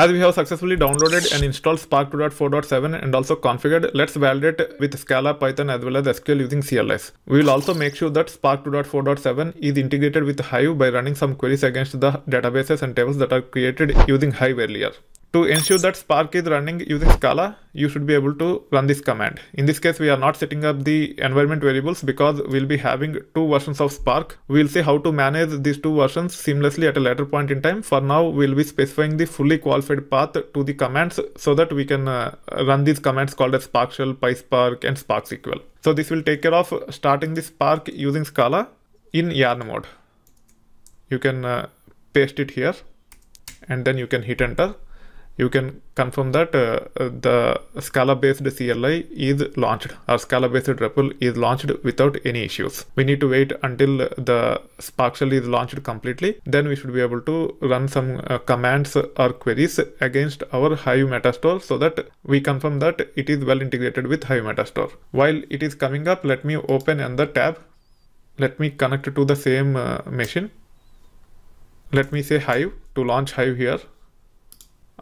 As we have successfully downloaded and installed Spark 2.4.7 and also configured, let's validate with Scala, Python as well as SQL using CLS. We will also make sure that Spark 2.4.7 is integrated with Hive by running some queries against the databases and tables that are created using Hive earlier. To ensure that Spark is running using Scala, you should be able to run this command. In this case, we are not setting up the environment variables because we'll be having two versions of Spark. We'll see how to manage these two versions seamlessly at a later point in time. For now, we'll be specifying the fully qualified path to the commands so that we can uh, run these commands called as Spark Shell, PySpark, and Spark SQL. So this will take care of starting the Spark using Scala in Yarn mode. You can uh, paste it here and then you can hit enter you can confirm that uh, the Scala based CLI is launched or Scala based REPL is launched without any issues. We need to wait until the Spark shell is launched completely. Then we should be able to run some uh, commands or queries against our Hive Metastore so that we confirm that it is well integrated with Hive Metastore. While it is coming up, let me open another tab. Let me connect to the same uh, machine. Let me say Hive to launch Hive here.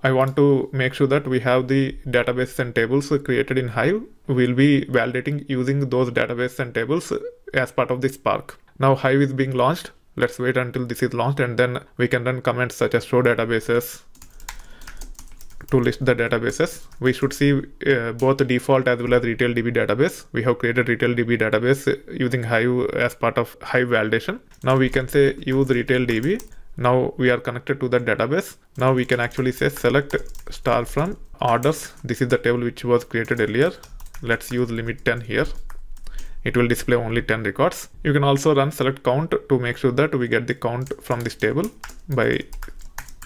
I want to make sure that we have the databases and tables created in Hive. We'll be validating using those databases and tables as part of the Spark. Now Hive is being launched. Let's wait until this is launched and then we can run commands such as show databases to list the databases. We should see uh, both default as well as retail DB database. We have created retail DB database using Hive as part of Hive validation. Now we can say use retail DB now we are connected to the database. Now we can actually say select star from orders. This is the table which was created earlier. Let's use limit 10 here. It will display only 10 records. You can also run select count to make sure that we get the count from this table by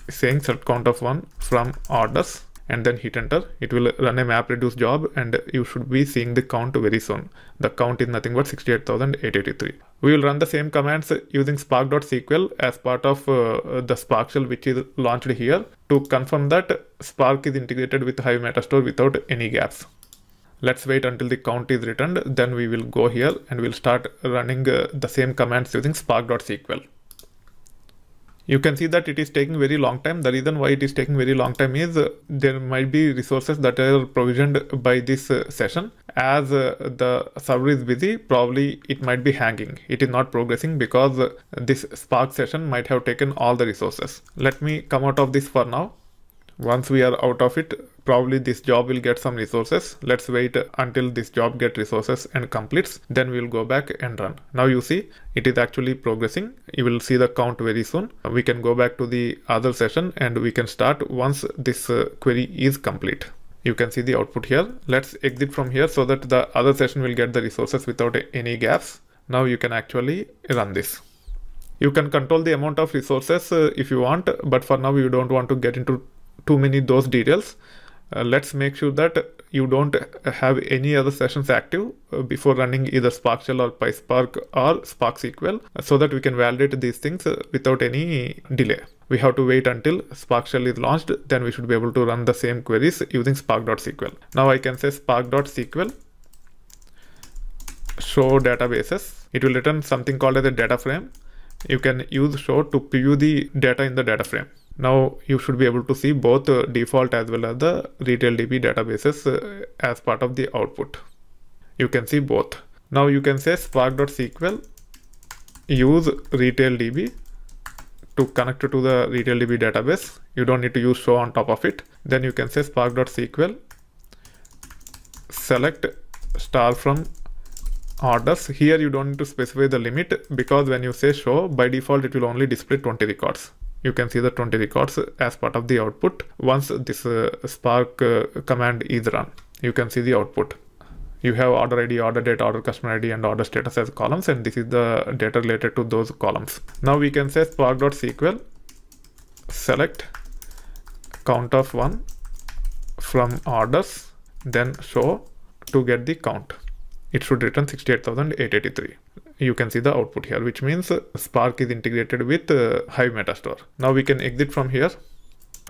saying select count of 1 from orders and then hit enter it will run a MapReduce job and you should be seeing the count very soon the count is nothing but 68883 we will run the same commands using spark.sql as part of uh, the spark shell which is launched here to confirm that spark is integrated with hive metastore without any gaps let's wait until the count is returned then we will go here and we'll start running uh, the same commands using spark.sql you can see that it is taking very long time. The reason why it is taking very long time is uh, there might be resources that are provisioned by this uh, session. As uh, the server is busy, probably it might be hanging. It is not progressing because this Spark session might have taken all the resources. Let me come out of this for now. Once we are out of it, probably this job will get some resources let's wait until this job get resources and completes then we'll go back and run now you see it is actually progressing you will see the count very soon we can go back to the other session and we can start once this uh, query is complete you can see the output here let's exit from here so that the other session will get the resources without any gaps now you can actually run this you can control the amount of resources uh, if you want but for now you don't want to get into too many those details uh, let's make sure that you don't have any other sessions active uh, before running either Spark Shell or PySpark or Spark SQL uh, so that we can validate these things without any delay. We have to wait until Spark Shell is launched, then we should be able to run the same queries using spark.sql. Now I can say spark.sql show databases. It will return something called as a data frame. You can use show to preview the data in the data frame. Now you should be able to see both uh, default as well as the retail DB databases uh, as part of the output. You can see both. Now you can say spark.sql use retail DB to connect to the retail DB database. You don't need to use show on top of it. Then you can say spark.sql select star from orders here you don't need to specify the limit because when you say show by default it will only display 20 records you can see the 20 records as part of the output once this uh, spark uh, command is run you can see the output you have order id order date order customer id and order status as columns and this is the data related to those columns now we can say spark.sql select count of one from orders then show to get the count it should return 68883 you can see the output here, which means Spark is integrated with uh, Hive Metastore. Now we can exit from here.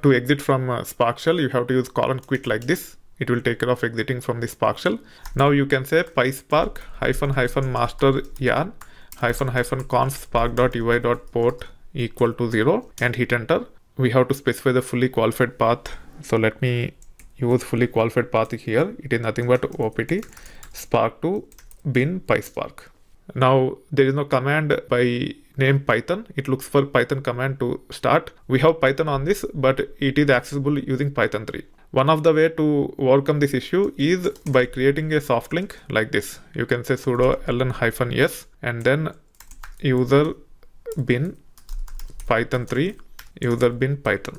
To exit from uh, Spark shell, you have to use colon quit like this. It will take care of exiting from the Spark shell. Now you can say PySpark hyphen hyphen master yarn hyphen hyphen conf spark.ui.port equal to zero and hit enter. We have to specify the fully qualified path. So let me use fully qualified path here. It is nothing but OPT spark to bin PySpark. Now there is no command by name Python. It looks for Python command to start. We have Python on this, but it is accessible using Python 3. One of the way to overcome this issue is by creating a soft link like this. You can say sudo ln hyphen s and then user bin python 3 user bin python.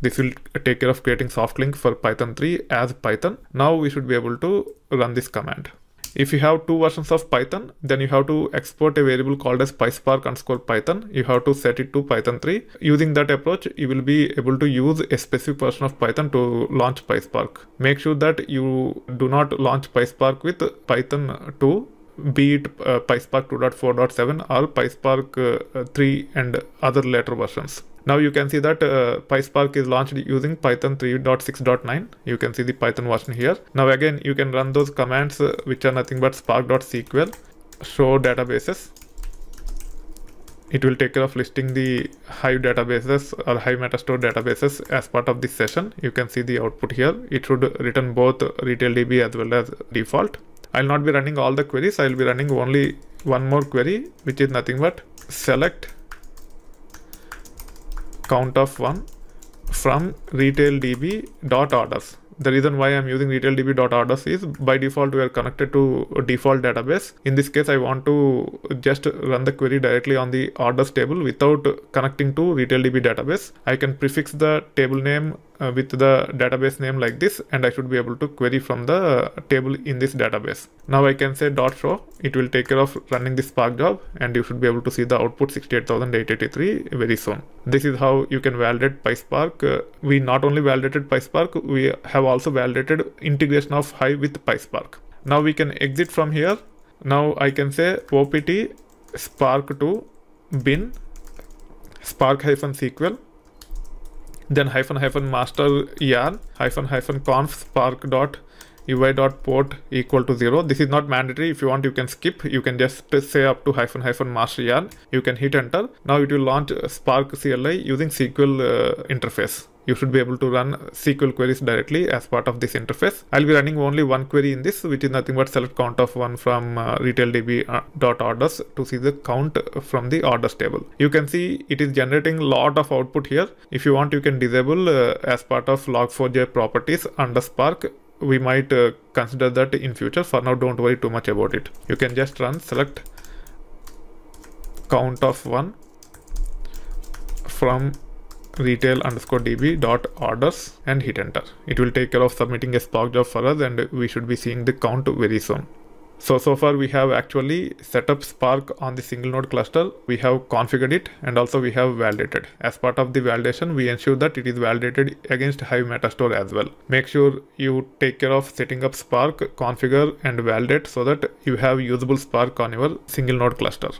This will take care of creating soft link for python 3 as python. Now we should be able to run this command if you have two versions of Python, then you have to export a variable called as PySpark underscore Python. You have to set it to Python 3. Using that approach, you will be able to use a specific version of Python to launch PySpark. Make sure that you do not launch PySpark with Python 2 be it uh, PySpark 2.4.7 or PySpark uh, 3 and other later versions. Now you can see that uh, PySpark is launched using Python 3.6.9. You can see the Python version here. Now again, you can run those commands uh, which are nothing but spark.sql show databases. It will take care of listing the Hive databases or Hive Metastore databases as part of this session. You can see the output here. It should return both retail DB as well as default. I'll not be running all the queries. I'll be running only one more query, which is nothing but select count of one from retail db dot orders. The reason why I'm using retaildb.orders orders is by default we are connected to default database. In this case, I want to just run the query directly on the orders table without connecting to retaildb database. I can prefix the table name uh, with the database name like this and I should be able to query from the table in this database. Now I can say dot show, it will take care of running this Spark job and you should be able to see the output 68,883 very soon. This is how you can validate PySpark. Uh, we not only validated PySpark, we have also validated integration of Hive with PySpark. Now we can exit from here. Now I can say opt spark to bin spark-sql then hyphen hyphen master yarn hyphen hyphen conf spark dot ui.port dot port equal to 0 this is not mandatory if you want you can skip you can just say up to hyphen hyphen master yarn you can hit enter now it will launch uh, spark cli using sql uh, interface you should be able to run SQL queries directly as part of this interface. I'll be running only one query in this, which is nothing but select count of one from uh, retaildb.orders uh, to see the count from the orders table. You can see it is generating lot of output here. If you want, you can disable uh, as part of log4j properties under Spark we might uh, consider that in future for now don't worry too much about it you can just run select count of one from retail underscore db dot orders and hit enter it will take care of submitting a spark job for us and we should be seeing the count very soon so, so far we have actually set up Spark on the single node cluster. We have configured it and also we have validated. As part of the validation, we ensure that it is validated against Hive Metastore as well. Make sure you take care of setting up Spark, configure and validate so that you have usable Spark on your single node cluster.